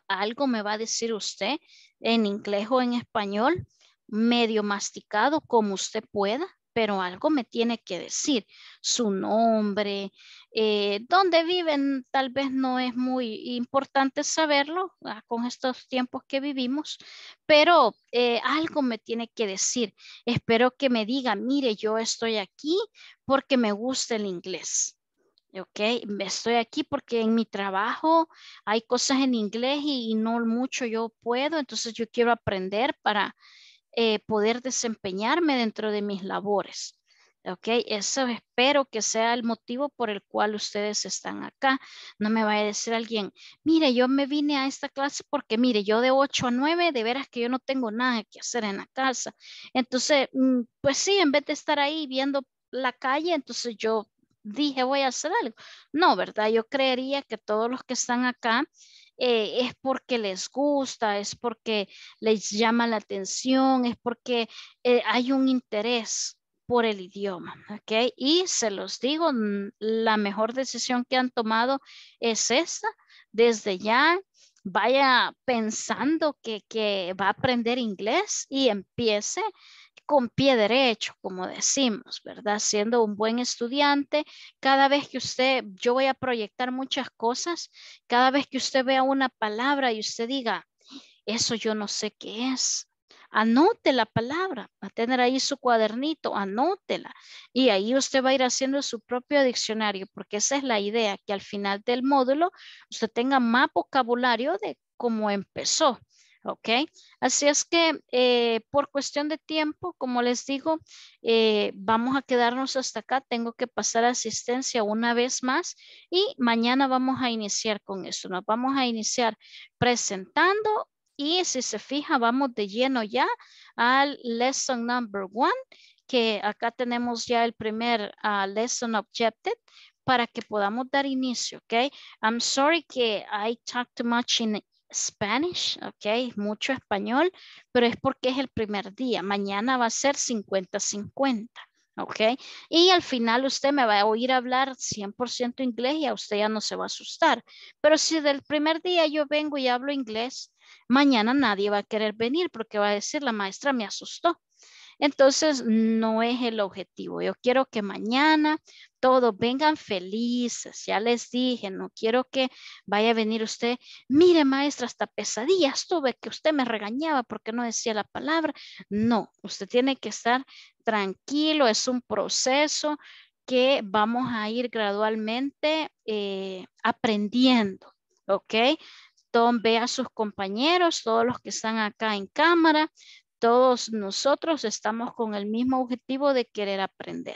algo me va a decir usted en inglés o en español medio masticado como usted pueda, pero algo me tiene que decir. Su nombre, eh, dónde viven, tal vez no es muy importante saberlo ah, con estos tiempos que vivimos, pero eh, algo me tiene que decir. Espero que me diga, mire, yo estoy aquí porque me gusta el inglés. Ok, estoy aquí porque en mi trabajo hay cosas en inglés y no mucho yo puedo, entonces yo quiero aprender para eh, poder desempeñarme dentro de mis labores. Ok, eso espero que sea el motivo por el cual ustedes están acá. No me vaya a decir alguien, mire, yo me vine a esta clase porque, mire, yo de 8 a 9, de veras que yo no tengo nada que hacer en la casa. Entonces, mm, pues sí, en vez de estar ahí viendo la calle, entonces yo dije, voy a hacer algo. No, ¿verdad? Yo creería que todos los que están acá eh, es porque les gusta, es porque les llama la atención, es porque eh, hay un interés por el idioma, ¿ok? Y se los digo, la mejor decisión que han tomado es esta, desde ya vaya pensando que, que va a aprender inglés y empiece con pie derecho, como decimos, ¿verdad? Siendo un buen estudiante, cada vez que usted, yo voy a proyectar muchas cosas, cada vez que usted vea una palabra y usted diga, eso yo no sé qué es, anote la palabra, va a tener ahí su cuadernito, anótela y ahí usted va a ir haciendo su propio diccionario, porque esa es la idea, que al final del módulo usted tenga más vocabulario de cómo empezó. ¿ok? Así es que eh, por cuestión de tiempo, como les digo, eh, vamos a quedarnos hasta acá. Tengo que pasar asistencia una vez más y mañana vamos a iniciar con eso. Nos vamos a iniciar presentando y si se fija, vamos de lleno ya al lesson number one, que acá tenemos ya el primer ah, lesson objective para que podamos dar inicio, ¿ok? I'm sorry que I talk too much in Spanish, ok, mucho español, pero es porque es el primer día. Mañana va a ser 50-50. ¿ok? Y al final usted me va a oír hablar 100% inglés y a usted ya no se va a asustar. Pero si del primer día yo vengo y hablo inglés, mañana nadie va a querer venir porque va a decir, la maestra me asustó. Entonces, no es el objetivo. Yo quiero que mañana todos vengan felices. Ya les dije, no quiero que vaya a venir usted, mire maestra, hasta pesadillas tuve que usted me regañaba porque no decía la palabra. No, usted tiene que estar tranquilo, es un proceso que vamos a ir gradualmente eh, aprendiendo, ¿ok? Tom ve a sus compañeros, todos los que están acá en cámara, todos nosotros estamos con el mismo objetivo de querer aprender.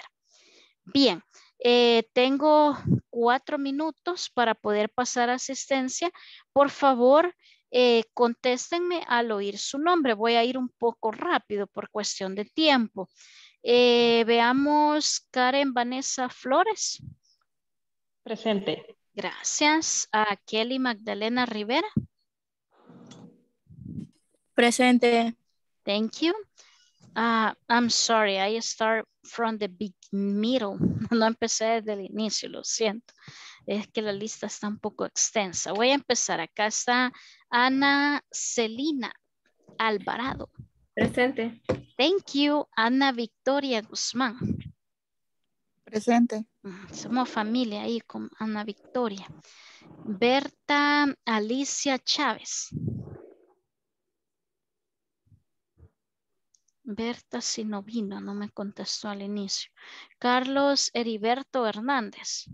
Bien, eh, tengo cuatro minutos para poder pasar asistencia. Por favor, eh, contéstenme al oír su nombre. Voy a ir un poco rápido por cuestión de tiempo. Eh, veamos Karen Vanessa Flores. Presente. Gracias. A Kelly Magdalena Rivera. Presente. Thank you. Ah, I'm sorry, I start from the big middle. No empecé desde el inicio, lo siento. Es que la lista está un poco extensa. Voy a empezar. Acá está Ana Celina Alvarado. Presente. Thank you, Ana Victoria Guzmán. Presente. Mm, somos familia ahí con Ana Victoria. Berta Alicia Chávez. Berta si no me contestó al inicio. Carlos Heriberto Hernández.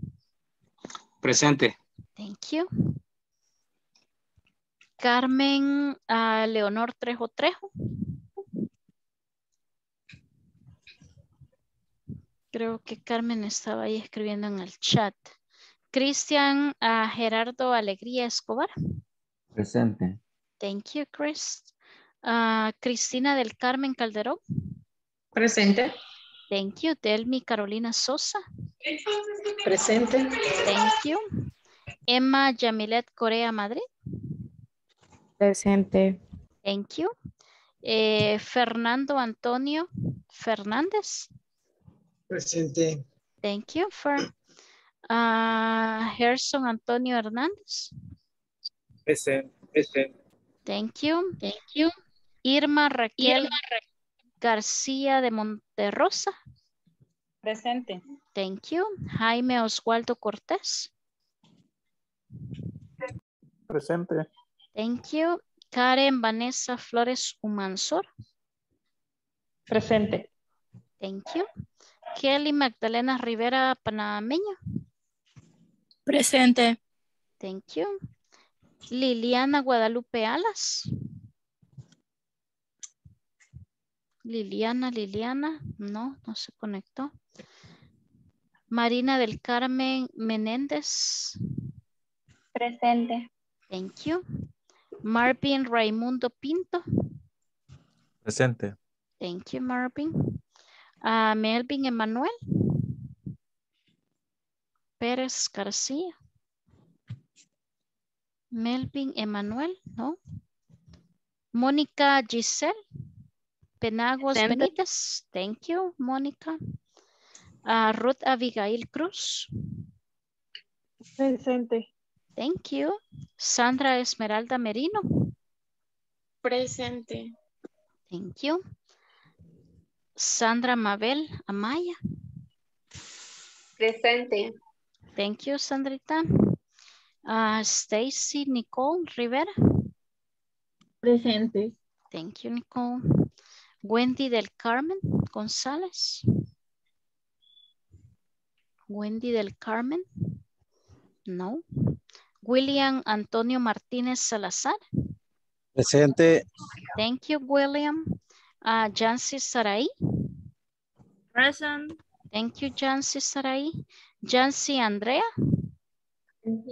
Presente. Thank you. Carmen a ah, Leonor Trejo Trejo. Creo que Carmen estaba ahí escribiendo en el chat. Cristian a ah, Gerardo Alegría Escobar. Presente. Thank you, Chris. Ah, Cristina del Carmen Calderón. Presente. Thank you. Delmi Carolina Sosa. Presente. Thank you. Emma Yamilet Corea Madrid. Presente. Thank you. Eh, Fernando Antonio Fernández. Presente. Thank you. Ah, Gerson Antonio Hernández. Presente. Presente. Thank you. Thank you. Irma Raquel García de Monterrosa. Presente. Thank you. Jaime Oswaldo Cortés. Presente. Thank you. Karen Vanessa Flores Humansor. Presente. Thank you. Kelly Magdalena Rivera Panameño. Presente. Thank you. Liliana Guadalupe Alas. Liliana, Liliana, no, no se conectó. Marina del Carmen Menéndez. Presente. Thank you. Marvin Raimundo Pinto. Presente. Thank you, Marvin. Ah, Melvin Emanuel. Pérez García. Melvin Emanuel, no. Mónica Giselle. Penagos Thank you, Mónica. Ah, Ruth Abigail Cruz. Presente. Thank you. Sandra Esmeralda Merino. Presente. Thank you. Sandra Mabel Amaya. Presente. Thank you, Sandrita. Ah, Stacy Nicole Rivera. Presente. Thank you, Nicole. Wendy del Carmen González. Wendy del Carmen. No. William Antonio Martínez Salazar. Presente. Thank you, William. Uh, ah, Jancy Sarai. Present. Thank you, Jancy Sarai. Jancy Andrea. Thank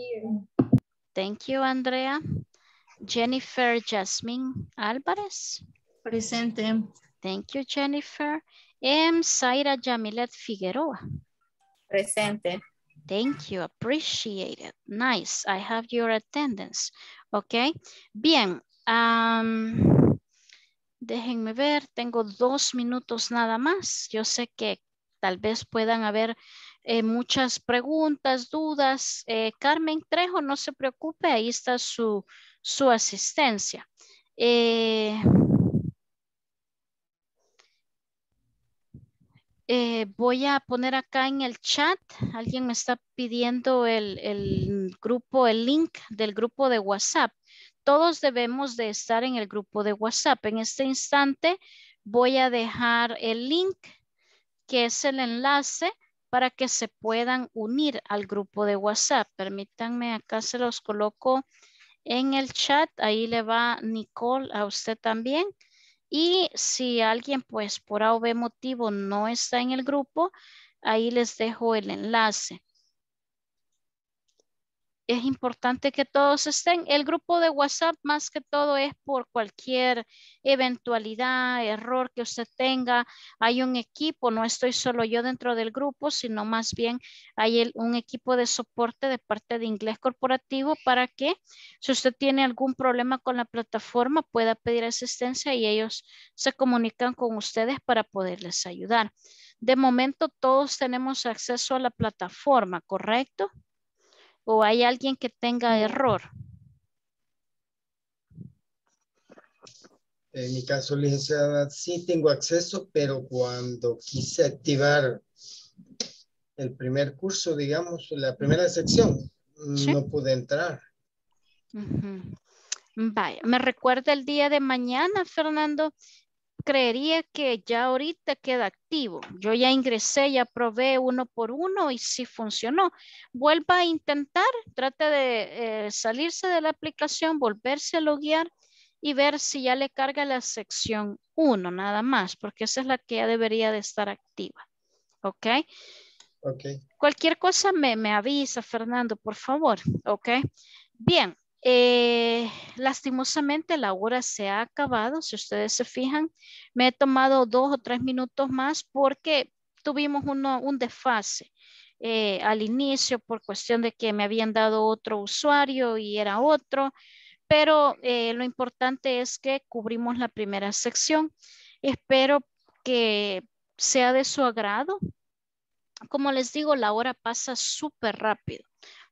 Thank you, Andrea. Jennifer Jasmine Álvarez. Presente. Thank you, Jennifer. M. Em, Zaira Jamilet Figueroa. Presente. Thank you, appreciate it. Nice, I have your attendance. Ok, bien. déjenme ver, tengo dos minutos nada más. Yo sé que tal vez puedan haber eh, muchas preguntas, dudas. Eh, Carmen Trejo, no se preocupe, ahí está su, asistencia. Eh, Eh, voy a poner acá en el chat, alguien me está pidiendo el, el, grupo, el link del grupo de WhatsApp. Todos debemos de estar en el grupo de WhatsApp. En este instante voy a dejar el link que es el enlace para que se puedan unir al grupo de WhatsApp. Permítanme, acá se los coloco en el chat. Ahí le va Nicole a usted también. Y si alguien, pues por A o B motivo no está en el grupo, ahí les dejo el enlace es importante que todos estén. El grupo de WhatsApp más que todo es por cualquier eventualidad, error que usted tenga. Hay un equipo, no estoy solo yo dentro del grupo, sino más bien hay un equipo de soporte de parte de inglés corporativo para que si usted tiene algún problema con la plataforma pueda pedir asistencia y ellos se comunican con ustedes para poderles ayudar. De momento todos tenemos acceso a la plataforma, ¿correcto? o hay alguien que tenga error? En mi caso, licenciada, sí tengo acceso, pero cuando quise activar el primer curso, digamos, la primera sección, no pude entrar. Vaya, me recuerda el día de mañana, Fernando, creería que ya ahorita queda activo. Yo ya ingresé, ya probé uno por uno y sí funcionó. Vuelva a intentar, trate de eh, salirse de la aplicación, volverse a loguear y ver si ya le carga la sección 1 nada más, porque esa es la que ya debería de estar activa. ¿Ok? Ok. Cualquier cosa me, me avisa, Fernando, por favor. ¿Ok? Bien, eh, lastimosamente la hora se ha acabado, si ustedes se fijan. Me he tomado dos o tres minutos más porque tuvimos un desfase eh, al inicio por cuestión de que me habían dado otro usuario y era otro, pero eh, lo importante es que cubrimos la primera sección. Espero que sea de su agrado. Como les digo, la hora pasa súper rápido.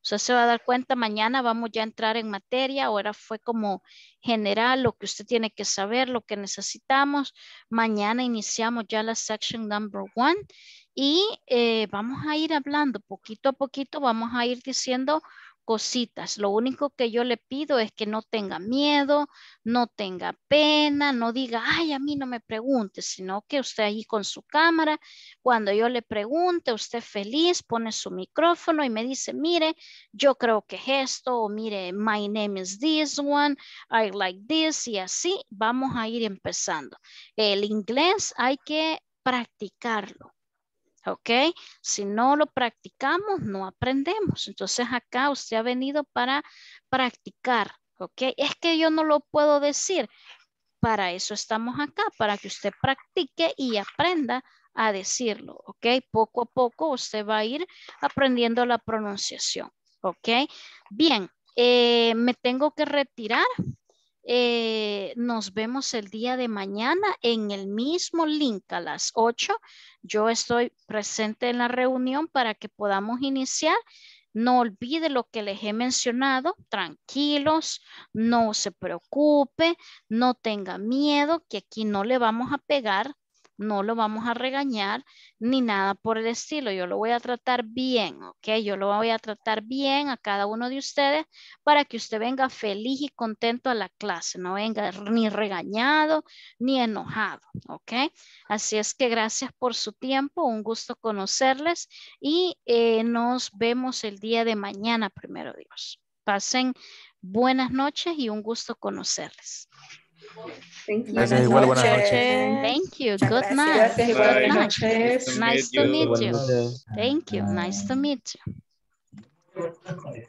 Usted se va a dar cuenta, mañana vamos ya a entrar en materia, ahora fue como general, lo que usted tiene que saber, lo que necesitamos. Mañana iniciamos ya la section number one y eh, vamos a ir hablando poquito a poquito, vamos a ir diciendo cositas. Lo único que yo le pido es que no tenga miedo, no tenga pena, no diga, ay, a mí no me pregunte, sino que usted ahí con su cámara, cuando yo le pregunte, usted feliz pone su micrófono y me dice, mire, yo creo que es esto, o mire, my name is this one, I like this, y así vamos a ir empezando. El inglés hay que practicarlo ¿ok? Si no lo practicamos, no aprendemos. Entonces acá usted ha venido para practicar, ¿ok? Es que yo no lo puedo decir. Para eso estamos acá, para que usted practique y aprenda a decirlo, ¿ok? Poco a poco usted va a ir aprendiendo la pronunciación, ¿ok? Bien, eh, me tengo que retirar eh, nos vemos el día de mañana en el mismo link a las 8. Yo estoy presente en la reunión para que podamos iniciar. No olvide lo que les he mencionado, tranquilos, no se preocupe, no tenga miedo, que aquí no le vamos a pegar, no lo vamos a regañar ni nada por el estilo. Yo lo voy a tratar bien, ¿ok? Yo lo voy a tratar bien a cada uno de ustedes para que usted venga feliz y contento a la clase, no venga ni regañado ni enojado, ¿ok? Así es que gracias por su tiempo, un gusto conocerles y eh, nos vemos el día de mañana, primero Dios. Pasen buenas noches y un gusto conocerles. Thank you. igual, buenas noches. Thank you. Good night. Good night. Nice, nice to meet you. Thank you. Nice to meet you.